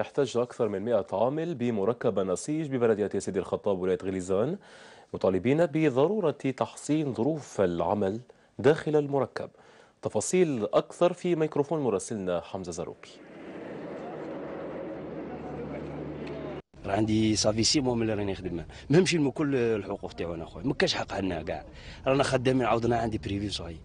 احتج أكثر من 100 عامل بمركب نسيج ببلدية سيدي الخطاب ولاية غليزان مطالبين بضرورة تحسين ظروف العمل داخل المركب تفاصيل أكثر في ميكروفون مراسلنا حمزة زاروكي عندي صافي سي مو اللي راني نخدم نمشي كل الحقوق تاعنا اخويا ما كاش عندنا كاع رانا خدامين عاودنا عندي بريفي صاي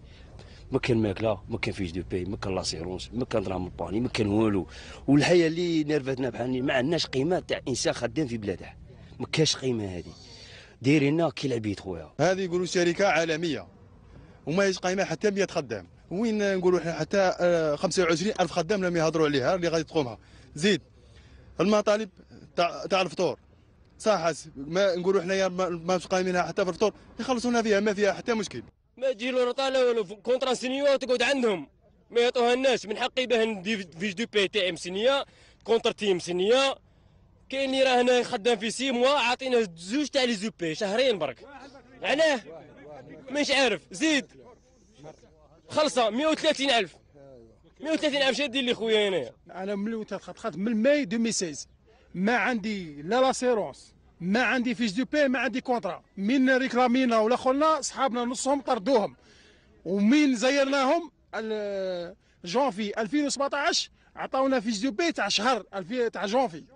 ما كان ماكله ما كان فيش دو بي ما كان لاسيرونس ما كان دراهم الباني ما كان والو والحياه اللي نرفتنا بحال ما عندناش قيمه تاع انسان خدام في بلاده ما كاش قيمه هذه دايرينها كي العبيد خويا هذه يقولوا شركه عالميه وما هيش قيمه حتى 100 خدام وين نقولوا احنا حتى 25 آه، الف خدام لم يهضروا عليها اللي غادي تقومها زيد المطالب تاع تاع الفطور صح ما نقولوا حنايا ما قايمينها حتى في الفطور يخلصونا فيها ما فيها حتى مشكل ما تجي له رطاله ولا كونترا سينيور تقعد عندهم ما يعطوها الناس من حقي بهن فيج دو بي تاعي مسنيه كونتر تي مسنيه كاين اللي راه هنا خدام في سي موا عاطينا زوج تاع لي زوبي شهرين برك علاه مش عارف زيد خلصه 130000 130000 دير لي خويا انايا انا من خط خط من ماي 2016 ما عندي لا لاسيرونس ما عندي فيش دو بي ما عندي كونترا من ريكلامينا ولا خلنا صحابنا نصهم طردوهم ومين زيرناهم جونفي 2017 عطاونا فيش دو بي تاع شهر تاع جونفي